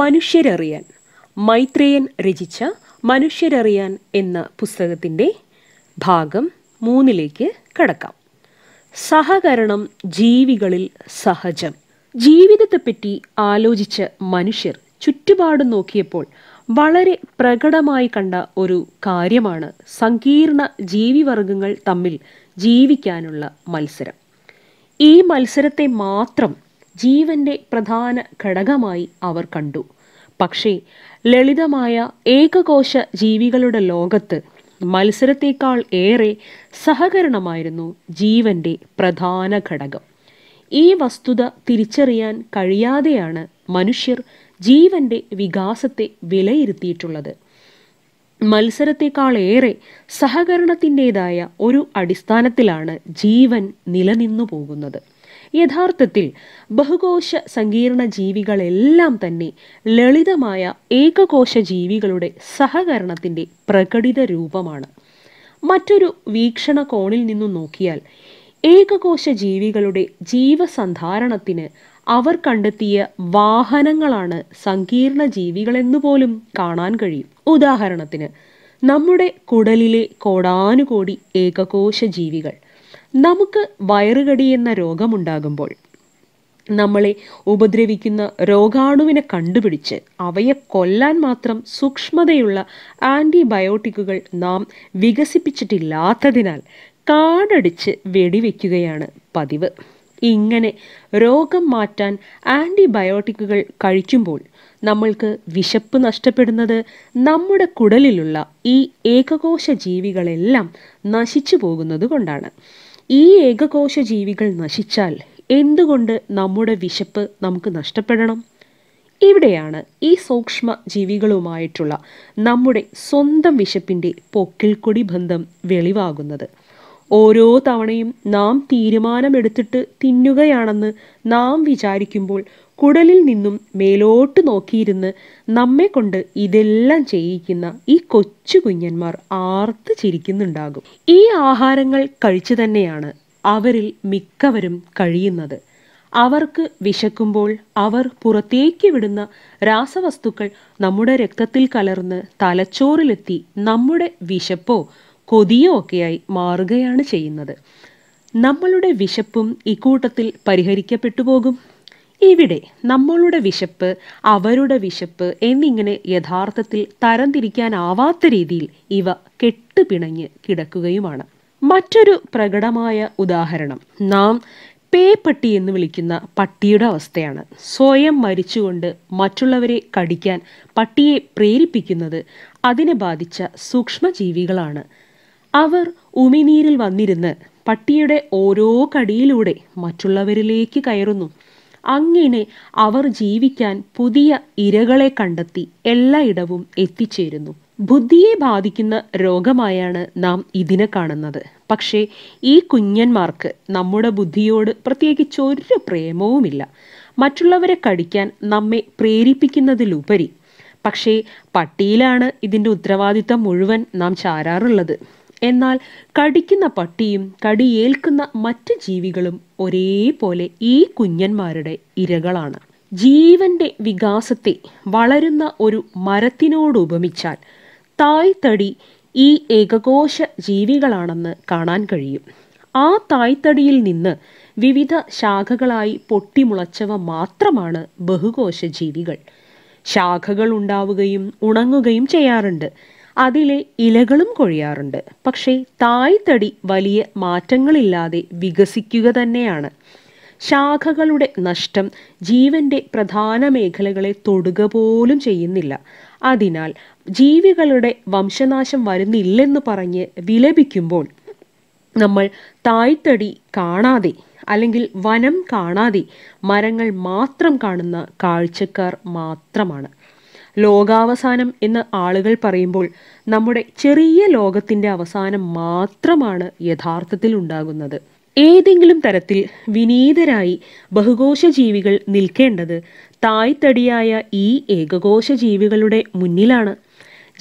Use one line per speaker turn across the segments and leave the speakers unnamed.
മനുഷ്യരറിയാൻ മൈത്രേയൻ രചിച്ച മനുഷ്യരറിയാൻ എന്ന പുസ്തകത്തിൻ്റെ ഭാഗം മൂന്നിലേക്ക് കടക്കാം സഹകരണം ജീവികളിൽ സഹജം ജീവിതത്തെപ്പറ്റി ആലോചിച്ച മനുഷ്യർ ചുറ്റുപാട് നോക്കിയപ്പോൾ വളരെ പ്രകടമായി കണ്ട ഒരു കാര്യമാണ് സങ്കീർണ ജീവിവർഗങ്ങൾ തമ്മിൽ ജീവിക്കാനുള്ള മത്സരം ഈ മത്സരത്തെ മാത്രം ജീവന്റെ പ്രധാന ഘടകമായി അവർ കണ്ടു പക്ഷേ ലളിതമായ ഏകകോശ ജീവികളുടെ ലോകത്ത് മത്സരത്തേക്കാൾ ഏറെ സഹകരണമായിരുന്നു ജീവന്റെ പ്രധാന ഘടകം ഈ വസ്തുത തിരിച്ചറിയാൻ കഴിയാതെയാണ് മനുഷ്യർ ജീവന്റെ വികാസത്തെ വിലയിരുത്തിയിട്ടുള്ളത് ഏറെ സഹകരണത്തിൻ്റെതായ ഒരു അടിസ്ഥാനത്തിലാണ് ജീവൻ നിലനിന്നു പോകുന്നത് യഥാർത്ഥത്തിൽ ബഹുകോശ സങ്കീർണ ജീവികളെല്ലാം തന്നെ ലളിതമായ ഏകകോശ ജീവികളുടെ സഹകരണത്തിൻ്റെ പ്രകടിത രൂപമാണ് മറ്റൊരു വീക്ഷണകോണിൽ നിന്നു നോക്കിയാൽ ഏകകോശ ജീവികളുടെ ജീവസന്ധാരണത്തിന് അവർ കണ്ടെത്തിയ വാഹനങ്ങളാണ് സങ്കീർണ ജീവികളെന്നുപോലും പോലും കാണാൻ കഴിയും ഉദാഹരണത്തിന് നമ്മുടെ കുടലിലെ കോടാനുകോടി ഏകകോശ ജീവികൾ നമുക്ക് വയറുകടി എന്ന രോഗമുണ്ടാകുമ്പോൾ നമ്മളെ ഉപദ്രവിക്കുന്ന രോഗാണുവിനെ കണ്ടുപിടിച്ച് അവയെ കൊല്ലാൻ മാത്രം സൂക്ഷ്മതയുള്ള ആൻറ്റിബയോട്ടിക്കുകൾ നാം വികസിപ്പിച്ചിട്ടില്ലാത്തതിനാൽ കാടടിച്ച് വെടിവെക്കുകയാണ് പതിവ് ഇങ്ങനെ രോഗം മാറ്റാൻ ആൻറ്റിബയോട്ടിക്കുകൾ കഴിക്കുമ്പോൾ നമ്മൾക്ക് വിശപ്പ് നഷ്ടപ്പെടുന്നത് നമ്മുടെ കുടലിലുള്ള ഈ ഏകകോശ ജീവികളെല്ലാം നശിച്ചു പോകുന്നത് കൊണ്ടാണ് ഈ ഏകകോശ ജീവികൾ നശിച്ചാൽ എന്തുകൊണ്ട് നമ്മുടെ വിശപ്പ് നമുക്ക് നഷ്ടപ്പെടണം ഇവിടെയാണ് ഈ സൂക്ഷ്മ ജീവികളുമായിട്ടുള്ള നമ്മുടെ സ്വന്തം വിശപ്പിൻ്റെ പൊക്കിൽക്കൊടി ബന്ധം വെളിവാകുന്നത് ഓരോ തവണയും നാം തീരുമാനമെടുത്തിട്ട് തിന്നുകയാണെന്ന് നാം വിചാരിക്കുമ്പോൾ കുടലിൽ നിന്നും മേലോട്ട് നോക്കിയിരുന്ന് നമ്മെ കൊണ്ട് ഇതെല്ലാം ചെയ്യിക്കുന്ന ഈ കൊച്ചു കുഞ്ഞന്മാർ ആർത്ത് ചിരിക്കുന്നുണ്ടാകും ഈ ആഹാരങ്ങൾ കഴിച്ചു തന്നെയാണ് അവരിൽ മിക്കവരും കഴിയുന്നത് അവർക്ക് വിശക്കുമ്പോൾ അവർ പുറത്തേക്ക് വിടുന്ന രാസവസ്തുക്കൾ നമ്മുടെ രക്തത്തിൽ കലർന്ന് തലച്ചോറിലെത്തി നമ്മുടെ വിശപ്പോ കൊതിയോ ഒക്കെയായി മാറുകയാണ് ചെയ്യുന്നത് നമ്മളുടെ വിശപ്പും ഇക്കൂട്ടത്തിൽ പരിഹരിക്കപ്പെട്ടു പോകും ഇവിടെ നമ്മളുടെ വിശപ്പ് അവരുടെ വിശപ്പ് എന്നിങ്ങനെ യഥാർത്ഥത്തിൽ തരംതിരിക്കാനാവാത്ത രീതിയിൽ ഇവ കെട്ടുപിണഞ്ഞ് കിടക്കുകയുമാണ് മറ്റൊരു പ്രകടമായ ഉദാഹരണം നാം പേപ്പട്ടി എന്ന് വിളിക്കുന്ന പട്ടിയുടെ അവസ്ഥയാണ് സ്വയം മരിച്ചുകൊണ്ട് മറ്റുള്ളവരെ കടിക്കാൻ പട്ടിയെ പ്രേരിപ്പിക്കുന്നത് അതിനെ ബാധിച്ച സൂക്ഷ്മജീവികളാണ് അവർ ഉമിനീരിൽ വന്നിരുന്ന് പട്ടിയുടെ ഓരോ കടിയിലൂടെ മറ്റുള്ളവരിലേക്ക് കയറുന്നു അങ്ങനെ അവർ ജീവിക്കാൻ പുതിയ ഇരകളെ കണ്ടെത്തി എല്ലായിടവും എത്തിച്ചേരുന്നു ബുദ്ധിയെ ബാധിക്കുന്ന രോഗമായാണ് നാം ഇതിനെ കാണുന്നത് പക്ഷേ ഈ കുഞ്ഞന്മാർക്ക് നമ്മുടെ ബുദ്ധിയോട് പ്രത്യേകിച്ച് ഒരു പ്രേമവുമില്ല മറ്റുള്ളവരെ കടിക്കാൻ നമ്മെ പ്രേരിപ്പിക്കുന്നതിലുപരി പക്ഷേ പട്ടിയിലാണ് ഇതിൻ്റെ ഉത്തരവാദിത്തം മുഴുവൻ നാം ചാരാറുള്ളത് എന്നാൽ കടിക്കുന്ന പട്ടിയും കടിയേൽക്കുന്ന മറ്റ് ജീവികളും ഒരേപോലെ ഈ കുഞ്ഞന്മാരുടെ ഇരകളാണ് ജീവന്റെ വികാസത്തെ വളരുന്ന ഒരു മരത്തിനോട് ഉപമിച്ചാൽ തടി ഈ ഏകകോശ ജീവികളാണെന്ന് കാണാൻ കഴിയും ആ തായ്തടിയിൽ നിന്ന് വിവിധ ശാഖകളായി പൊട്ടിമുളച്ചവ മാത്രമാണ് ബഹുകോശ ജീവികൾ ശാഖകൾ ഉണ്ടാവുകയും ഉണങ്ങുകയും ചെയ്യാറുണ്ട് അതിലെ ഇലകളും കൊഴിയാറുണ്ട് പക്ഷേ തായ്തടി വലിയ മാറ്റങ്ങളില്ലാതെ വികസിക്കുക തന്നെയാണ് ശാഖകളുടെ നഷ്ടം ജീവന്റെ പ്രധാന മേഖലകളെ തൊടുക പോലും ചെയ്യുന്നില്ല അതിനാൽ ജീവികളുടെ വംശനാശം വരുന്നില്ലെന്ന് പറഞ്ഞ് വിലപിക്കുമ്പോൾ നമ്മൾ തായ്തടി കാണാതെ അല്ലെങ്കിൽ വനം കാണാതെ മരങ്ങൾ മാത്രം കാണുന്ന കാഴ്ചക്കാർ മാത്രമാണ് ലോകാവസാനം എന്ന് ആളുകൾ പറയുമ്പോൾ നമ്മുടെ ചെറിയ ലോകത്തിൻ്റെ അവസാനം മാത്രമാണ് യഥാർത്ഥത്തിൽ ഉണ്ടാകുന്നത് ഏതെങ്കിലും തരത്തിൽ വിനീതരായി ബഹുകോശ ജീവികൾ നിൽക്കേണ്ടത് തായ്തടിയായ ഈ ഏകകോശ ജീവികളുടെ മുന്നിലാണ്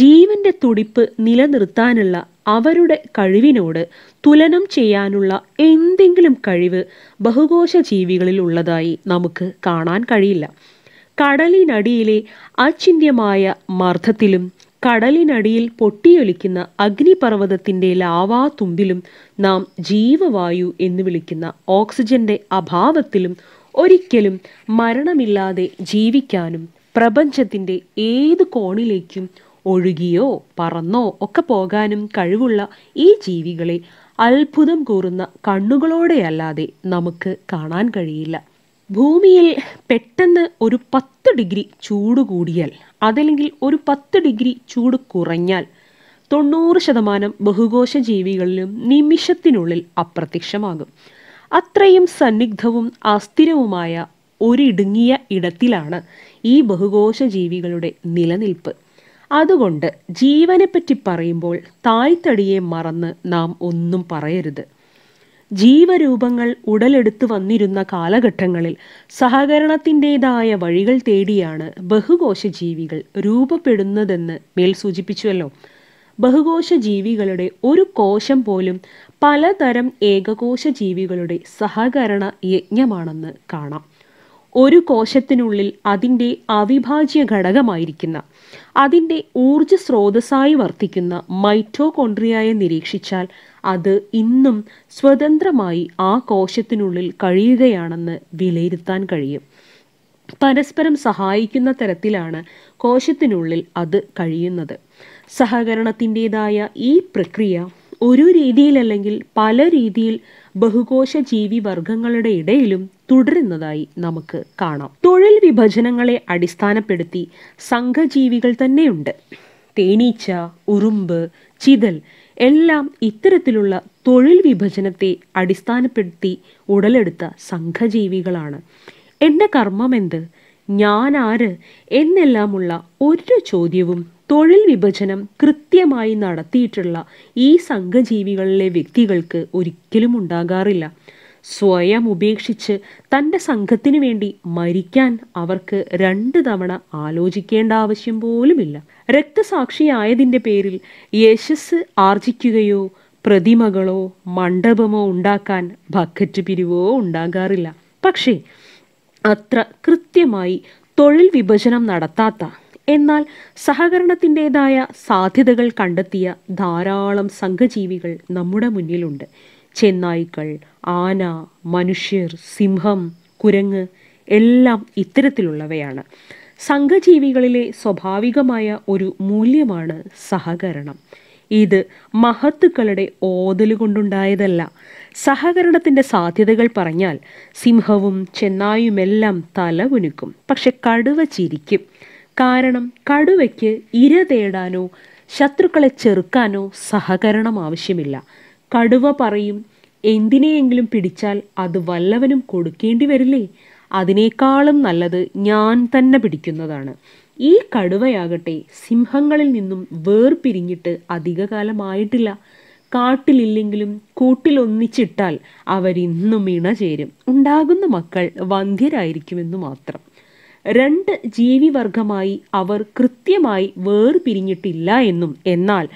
ജീവന്റെ തുടിപ്പ് നിലനിർത്താനുള്ള അവരുടെ കഴിവിനോട് തുലനം ചെയ്യാനുള്ള എന്തെങ്കിലും കഴിവ് ബഹുകോശ ജീവികളിൽ ഉള്ളതായി നമുക്ക് കാണാൻ കഴിയില്ല കടലിനടിയിലെ അചിന്യമായ മർദ്ദത്തിലും കടലിനടിയിൽ പൊട്ടിയൊലിക്കുന്ന അഗ്നിപർവ്വതത്തിൻ്റെ ലാവാതുമ്പിലും നാം ജീവവായു എന്ന് വിളിക്കുന്ന ഓക്സിജന്റെ അഭാവത്തിലും ഒരിക്കലും മരണമില്ലാതെ ജീവിക്കാനും പ്രപഞ്ചത്തിൻ്റെ ഏത് കോണിലേക്കും ഒഴുകിയോ പറന്നോ ഒക്കെ പോകാനും കഴിവുള്ള ഈ ജീവികളെ അത്ഭുതം കൂറുന്ന കണ്ണുകളോടെയല്ലാതെ നമുക്ക് കാണാൻ കഴിയില്ല ഭൂമിയിൽ പെട്ടെന്ന് ഒരു പത്ത് ഡിഗ്രി ചൂട് കൂടിയാൽ അതല്ലെങ്കിൽ ഒരു പത്ത് ഡിഗ്രി ചൂട് കുറഞ്ഞാൽ തൊണ്ണൂറ് ശതമാനം ബഹുകോശ ജീവികളിലും നിമിഷത്തിനുള്ളിൽ അപ്രത്യക്ഷമാകും അത്രയും സന്നിഗ്ധവും അസ്ഥിരവുമായ ഒരിടുങ്ങിയ ഇടത്തിലാണ് ഈ ബഹുകോശ ജീവികളുടെ നിലനിൽപ്പ് അതുകൊണ്ട് ജീവനെപ്പറ്റി പറയുമ്പോൾ താഴ്ത്തടിയെ മറന്ന് നാം ഒന്നും പറയരുത് ജീവരൂപങ്ങൾ ഉടലെടുത്തു വന്നിരുന്ന കാലഘട്ടങ്ങളിൽ സഹകരണത്തിൻ്റെതായ വഴികൾ തേടിയാണ് ബഹുകോശ ജീവികൾ രൂപപ്പെടുന്നതെന്ന് മേൽ സൂചിപ്പിച്ചുവല്ലോ ബഹുകോശ ജീവികളുടെ ഒരു കോശം പോലും പലതരം ഏകകോശ ജീവികളുടെ സഹകരണ യജ്ഞമാണെന്ന് കാണാം ഒരു കോശത്തിനുള്ളിൽ അതിൻ്റെ അവിഭാജ്യ ഘടകമായിരിക്കുന്ന അതിൻ്റെ ഊർജ സ്രോതസ്സായി വർത്തിക്കുന്ന മൈറ്റോകോൺട്രിയയെ നിരീക്ഷിച്ചാൽ അത് ഇന്നും സ്വതന്ത്രമായി ആ കോശത്തിനുള്ളിൽ കഴിയുകയാണെന്ന് വിലയിരുത്താൻ കഴിയും പരസ്പരം സഹായിക്കുന്ന തരത്തിലാണ് കോശത്തിനുള്ളിൽ അത് കഴിയുന്നത് സഹകരണത്തിൻ്റെതായ ഈ പ്രക്രിയ ഒരു രീതിയിലല്ലെങ്കിൽ പല രീതിയിൽ ബഹുകോശ ജീവി വർഗങ്ങളുടെ ഇടയിലും തുടരുന്നതായി നമുക്ക് കാണാം തൊഴിൽ വിഭജനങ്ങളെ അടിസ്ഥാനപ്പെടുത്തി സംഘജീവികൾ തന്നെയുണ്ട് തേനീച്ച ഉറുമ്പ് ചിതൽ എല്ലാം ഇത്തരത്തിലുള്ള തൊഴിൽ വിഭജനത്തെ അടിസ്ഥാനപ്പെടുത്തി ഉടലെടുത്ത സംഘജീവികളാണ് എന്റെ കർമ്മമെന്ത് ഞാൻ ആര് എന്നെല്ലാമുള്ള ഒരു ചോദ്യവും തൊഴിൽ വിഭജനം കൃത്യമായി നടത്തിയിട്ടുള്ള ഈ സംഘജീവികളിലെ വ്യക്തികൾക്ക് ഒരിക്കലും ഉണ്ടാകാറില്ല സ്വയം ഉപേക്ഷിച്ച് തൻ്റെ സംഘത്തിനു വേണ്ടി മരിക്കാൻ അവർക്ക് രണ്ട് തവണ ആലോചിക്കേണ്ട ആവശ്യം പോലുമില്ല രക്തസാക്ഷിയായതിൻ്റെ പേരിൽ യശസ് ആർജിക്കുകയോ പ്രതിമകളോ മണ്ഡപമോ ഉണ്ടാക്കാൻ ബക്കറ്റ് പിരിവോ ഉണ്ടാകാറില്ല പക്ഷേ അത്ര കൃത്യമായി തൊഴിൽ വിഭജനം നടത്താത്ത എന്നാൽ സഹകരണത്തിൻ്റെതായ സാധ്യതകൾ കണ്ടെത്തിയ ധാരാളം സംഘജീവികൾ നമ്മുടെ മുന്നിലുണ്ട് ചെന്നായ്ക്കൾ ആന മനുഷ്യർ സിംഹം കുരങ്ങ് എല്ലാം ഇത്തരത്തിലുള്ളവയാണ് സംഘജീവികളിലെ സ്വാഭാവികമായ ഒരു മൂല്യമാണ് സഹകരണം ഇത് മഹത്തുക്കളുടെ ഓതൽ കൊണ്ടുണ്ടായതല്ല സഹകരണത്തിൻ്റെ സാധ്യതകൾ പറഞ്ഞാൽ സിംഹവും ചെന്നായുമെല്ലാം തല പക്ഷെ കടുവ ചിരിക്കും കാരണം കടുവയ്ക്ക് ഇര തേടാനോ ശത്രുക്കളെ ചെറുക്കാനോ സഹകരണം ആവശ്യമില്ല കടുവ പറയും എന്തിനെയെങ്കിലും പിടിച്ചാൽ അത് വല്ലവനും കൊടുക്കേണ്ടി വരില്ലേ അതിനേക്കാളും നല്ലത് ഞാൻ തന്നെ പിടിക്കുന്നതാണ് ഈ കടുവയാകട്ടെ സിംഹങ്ങളിൽ നിന്നും വേർപിരിഞ്ഞിട്ട് അധികകാലമായിട്ടില്ല കാട്ടിലില്ലെങ്കിലും കൂട്ടിലൊന്നിച്ചിട്ടാൽ അവരിന്നും ഇണ ചേരും ഉണ്ടാകുന്ന മക്കൾ വന്ധ്യരായിരിക്കുമെന്ന് മാത്രം രണ്ട് ജീവിവർഗമായി അവർ കൃത്യമായി വേർപിരിഞ്ഞിട്ടില്ല എന്നും എന്നാൽ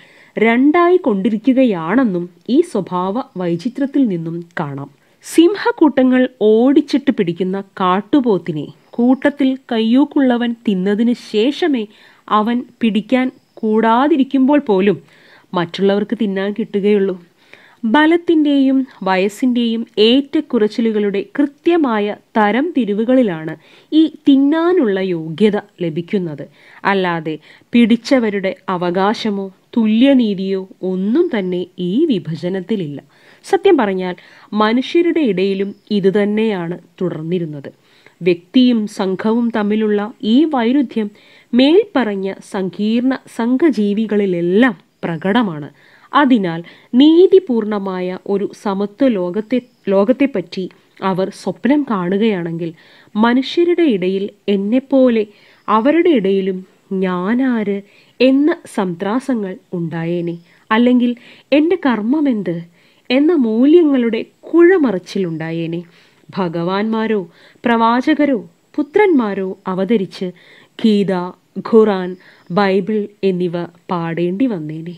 രണ്ടായി കൊണ്ടിരിക്കുകയാണെന്നും ഈ സ്വഭാവ വൈചിത്രത്തിൽ നിന്നും കാണാം സിംഹക്കൂട്ടങ്ങൾ ഓടിച്ചിട്ട് പിടിക്കുന്ന കാട്ടുപോത്തിനെ കൂട്ടത്തിൽ കയ്യൂക്കുള്ളവൻ തിന്നതിന് ശേഷമേ അവൻ പിടിക്കാൻ കൂടാതിരിക്കുമ്പോൾ പോലും മറ്റുള്ളവർക്ക് തിന്നാൻ കിട്ടുകയുള്ളൂ ബലത്തിൻ്റെയും വയസ്സിൻ്റെയും ഏറ്റക്കുറച്ചിലുകളുടെ കൃത്യമായ തരം തിരിവുകളിലാണ് ഈ തിന്നാനുള്ള യോഗ്യത ലഭിക്കുന്നത് അല്ലാതെ പിടിച്ചവരുടെ അവകാശമോ തുല്യനീതിയോ ഒന്നും തന്നെ ഈ വിഭജനത്തിലില്ല സത്യം പറഞ്ഞാൽ മനുഷ്യരുടെ ഇടയിലും ഇതുതന്നെയാണ് തുടർന്നിരുന്നത് വ്യക്തിയും സംഘവും തമ്മിലുള്ള ഈ വൈരുദ്ധ്യം മേൽപ്പറഞ്ഞ സങ്കീർണ സംഘജീവികളിലെല്ലാം പ്രകടമാണ് അതിനാൽ നീതിപൂർണമായ ഒരു സമത്വ ലോകത്തെ ലോകത്തെപ്പറ്റി അവർ സ്വപ്നം കാണുകയാണെങ്കിൽ മനുഷ്യരുടെ ഇടയിൽ എന്നെപ്പോലെ അവരുടെ ഇടയിലും ഞാനാര് എന്ന സംത്രാസങ്ങൾ ഉണ്ടായേനെ അല്ലെങ്കിൽ എൻ്റെ കർമ്മമെന്ത് എന്ന മൂല്യങ്ങളുടെ കുഴമറച്ചിലുണ്ടായേനെ ഭഗവാന്മാരോ പ്രവാചകരോ പുത്രന്മാരോ അവതരിച്ച് ഗീത ഖുറാൻ ബൈബിൾ എന്നിവ പാടേണ്ടി വന്നേനെ